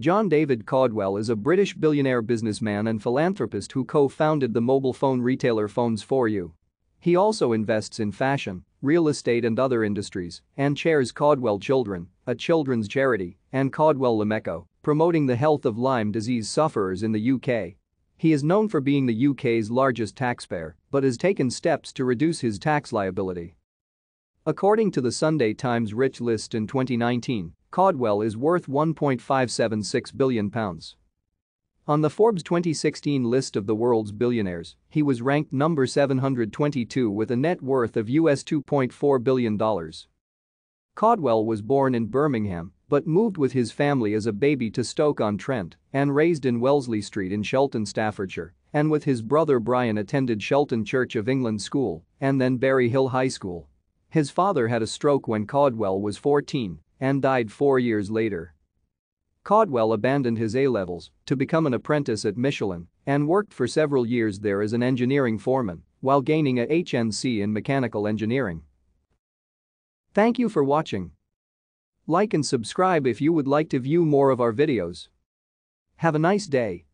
John David Caldwell is a British billionaire businessman and philanthropist who co-founded the mobile phone retailer Phones For You. He also invests in fashion, real estate and other industries, and chairs Caldwell Children, a children's charity, and Caldwell Lameco, promoting the health of Lyme disease sufferers in the UK. He is known for being the UK's largest taxpayer, but has taken steps to reduce his tax liability. According to the Sunday Times Rich List in 2019, Codwell is worth £1.576 billion. On the Forbes 2016 list of the world's billionaires, he was ranked number 722 with a net worth of US $2.4 billion. Codwell was born in Birmingham but moved with his family as a baby to Stoke-on-Trent and raised in Wellesley Street in Shelton, Staffordshire, and with his brother Brian attended Shelton Church of England School and then Berry Hill High School. His father had a stroke when Codwell was 14 and died four years later. Codwell abandoned his A-levels to become an apprentice at Michelin and worked for several years there as an engineering foreman while gaining a HNC in mechanical engineering. Thank you for watching. Like and subscribe if you would like to view more of our videos. Have a nice day.